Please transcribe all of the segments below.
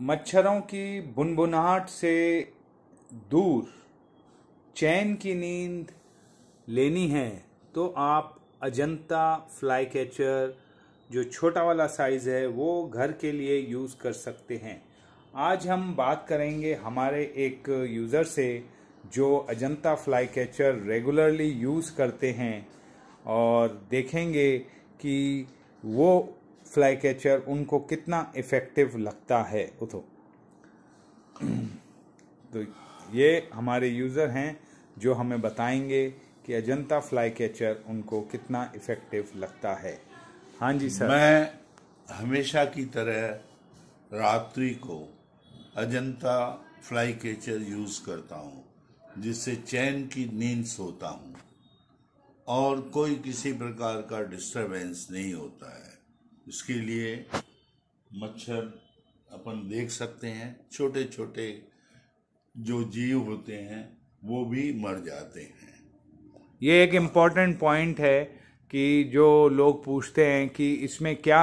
मच्छरों की बुनबुनाहट से दूर चैन की नींद लेनी है तो आप अजंता फ्लाई कैचर जो छोटा वाला साइज़ है वो घर के लिए यूज़ कर सकते हैं आज हम बात करेंगे हमारे एक यूज़र से जो Ajanta fly catcher regularly use करते हैं और देखेंगे कि वो फ्लाई कैचर उनको कितना इफ़ेक्टिव लगता है उतो तो ये हमारे यूज़र हैं जो हमें बताएंगे कि अजंता फ्लाई कैचर उनको कितना इफ़ेक्टिव लगता है हाँ जी सर मैं हमेशा की तरह रात्रि को अजंता फ्लाई कैचर यूज़ करता हूँ जिससे चैन की नींद सोता हूँ और कोई किसी प्रकार का डिस्टरबेंस नहीं होता है इसके लिए मच्छर अपन देख सकते हैं छोटे छोटे जो जीव होते हैं वो भी मर जाते हैं ये एक इम्पॉर्टेंट पॉइंट है कि जो लोग पूछते हैं कि इसमें क्या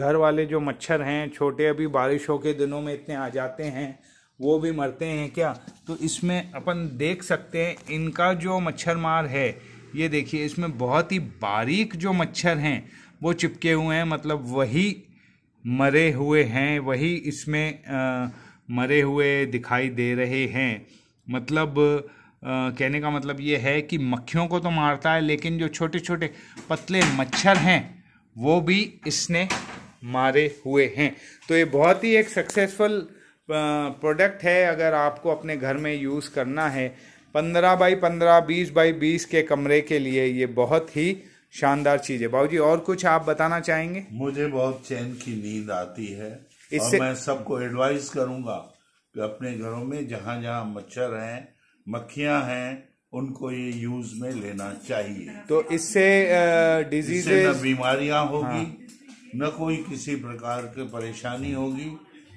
घर वाले जो मच्छर हैं छोटे अभी बारिशों के दिनों में इतने आ जाते हैं वो भी मरते हैं क्या तो इसमें अपन देख सकते हैं इनका जो मच्छर मार है ये देखिए इसमें बहुत ही बारीक जो मच्छर हैं वो चिपके हुए हैं मतलब वही मरे हुए हैं वही इसमें आ, मरे हुए दिखाई दे रहे हैं मतलब आ, कहने का मतलब ये है कि मक्खियों को तो मारता है लेकिन जो छोटे छोटे पतले मच्छर हैं वो भी इसने मारे हुए हैं तो ये बहुत ही एक सक्सेसफुल प्रोडक्ट है अगर आपको अपने घर में यूज़ करना है पंद्रह बाई पंद्रह बीस बाई बीस के कमरे के लिए ये बहुत ही शानदार चीज है बाबूजी और कुछ आप बताना चाहेंगे मुझे बहुत चैन की नींद आती है इससे और मैं सबको एडवाइस करूंगा कि अपने घरों में जहाँ जहाँ मच्छर हैं मक्खिया हैं उनको ये यूज में लेना चाहिए तो इससे डिजीज न बीमारियां होगी हाँ। न कोई किसी प्रकार की परेशानी होगी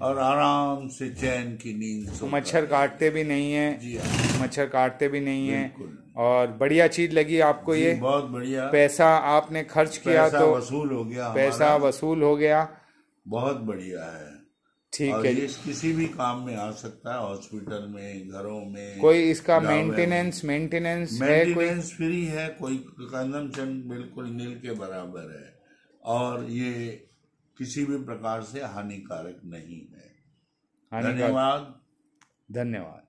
और आराम से चैन की नींद मच्छर काटते भी नहीं है जी हाँ। मच्छर काटते भी नहीं है और बढ़िया चीज लगी आपको ये बहुत बढ़िया पैसा आपने खर्च किया तो वसूल हो गया पैसा वसूल हो गया बहुत बढ़िया है ठीक है ये किसी भी काम में आ सकता है हॉस्पिटल में घरों में कोई इसका मेंटेनेंस मेंटेनेंस मेंटेनेंस फ्री है कोई कंजम्पशन बिल्कुल नील के बराबर है और ये किसी भी प्रकार से हानिकारक नहीं है धन्यवाद धन्यवाद